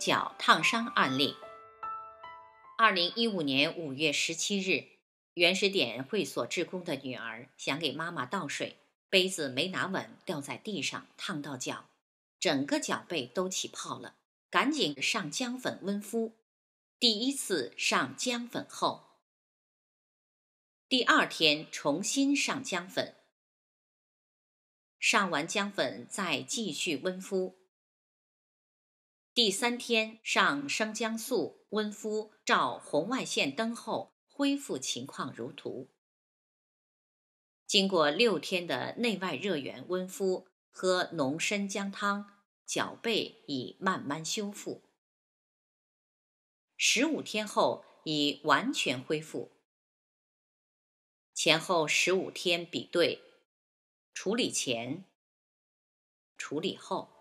脚烫伤案例。二零一五年五月十七日，原始点会所职工的女儿想给妈妈倒水，杯子没拿稳掉在地上，烫到脚，整个脚背都起泡了，赶紧上姜粉温敷。第一次上姜粉后，第二天重新上姜粉，上完姜粉再继续温敷。第三天上生姜素温敷，照红外线灯后，恢复情况如图。经过六天的内外热源温敷喝浓生姜汤，脚背已慢慢修复。十五天后已完全恢复。前后十五天比对，处理前、处理后。